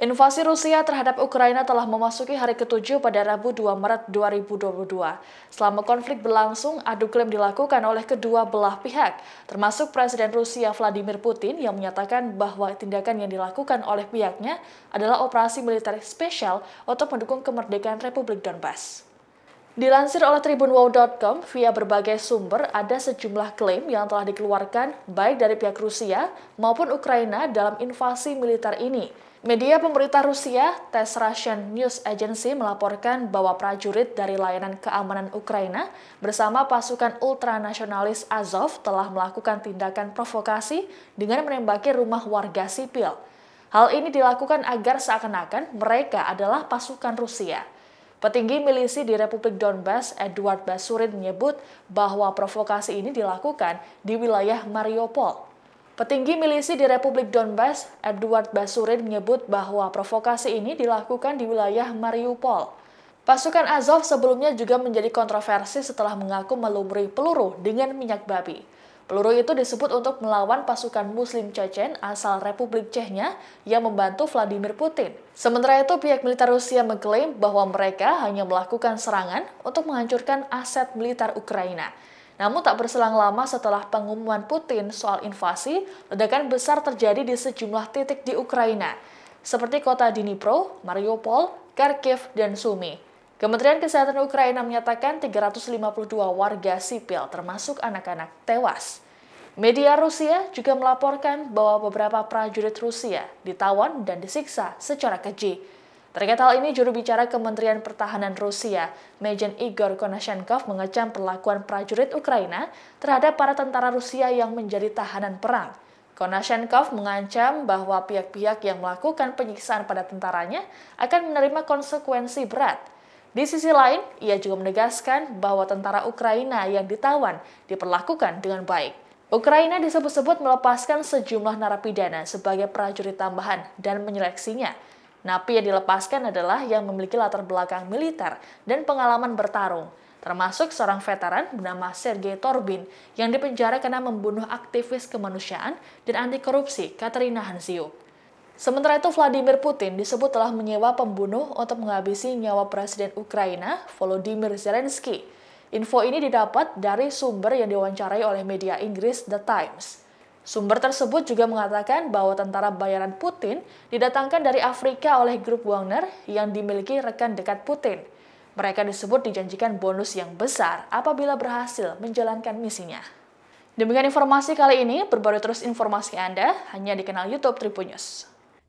Invasi Rusia terhadap Ukraina telah memasuki hari ke ketujuh pada Rabu 2 Maret 2022. Selama konflik berlangsung, adu klaim dilakukan oleh kedua belah pihak, termasuk Presiden Rusia Vladimir Putin yang menyatakan bahwa tindakan yang dilakukan oleh pihaknya adalah operasi militer spesial untuk mendukung kemerdekaan Republik Donbas. Dilansir oleh tribunwow.com via berbagai sumber, ada sejumlah klaim yang telah dikeluarkan baik dari pihak Rusia maupun Ukraina dalam invasi militer ini. Media pemerintah Rusia, Tes Russian News Agency melaporkan bahwa prajurit dari layanan keamanan Ukraina bersama pasukan ultranasionalis Azov telah melakukan tindakan provokasi dengan menembaki rumah warga sipil. Hal ini dilakukan agar seakan-akan mereka adalah pasukan Rusia. Petinggi milisi di Republik Donbas, Edward Basurin menyebut bahwa provokasi ini dilakukan di wilayah Mariupol. Petinggi milisi di Republik Donbas, Edward Basurin menyebut bahwa provokasi ini dilakukan di wilayah Mariupol. Pasukan Azov sebelumnya juga menjadi kontroversi setelah mengaku melumuri peluru dengan minyak babi. Peluru itu disebut untuk melawan pasukan Muslim Chechen asal Republik Chechnya yang membantu Vladimir Putin. Sementara itu, pihak militer Rusia mengklaim bahwa mereka hanya melakukan serangan untuk menghancurkan aset militer Ukraina. Namun tak berselang lama setelah pengumuman Putin soal invasi, ledakan besar terjadi di sejumlah titik di Ukraina, seperti kota Dnipro, Mariupol, Kharkiv, dan Sumy. Kementerian Kesehatan Ukraina menyatakan 352 warga sipil termasuk anak-anak tewas. Media Rusia juga melaporkan bahwa beberapa prajurit Rusia ditawan dan disiksa secara keji. Terkait hal ini, juru bicara Kementerian Pertahanan Rusia, Mejen Igor Konashenkov mengecam perlakuan prajurit Ukraina terhadap para tentara Rusia yang menjadi tahanan perang. Konashenkov mengancam bahwa pihak-pihak yang melakukan penyiksaan pada tentaranya akan menerima konsekuensi berat. Di sisi lain, ia juga menegaskan bahwa tentara Ukraina yang ditawan diperlakukan dengan baik. Ukraina disebut-sebut melepaskan sejumlah narapidana sebagai prajurit tambahan dan menyeleksinya. Napi yang dilepaskan adalah yang memiliki latar belakang militer dan pengalaman bertarung, termasuk seorang veteran bernama Sergei Torbin yang dipenjara karena membunuh aktivis kemanusiaan dan anti korupsi Katerina Hansiuk. Sementara itu, Vladimir Putin disebut telah menyewa pembunuh untuk menghabisi nyawa Presiden Ukraina, Volodymyr Zelensky. Info ini didapat dari sumber yang diwawancarai oleh media Inggris The Times. Sumber tersebut juga mengatakan bahwa tentara bayaran Putin didatangkan dari Afrika oleh grup Wagner yang dimiliki rekan dekat Putin. Mereka disebut dijanjikan bonus yang besar apabila berhasil menjalankan misinya. Demikian informasi kali ini, berbaru terus informasi Anda hanya di kanal YouTube Tribun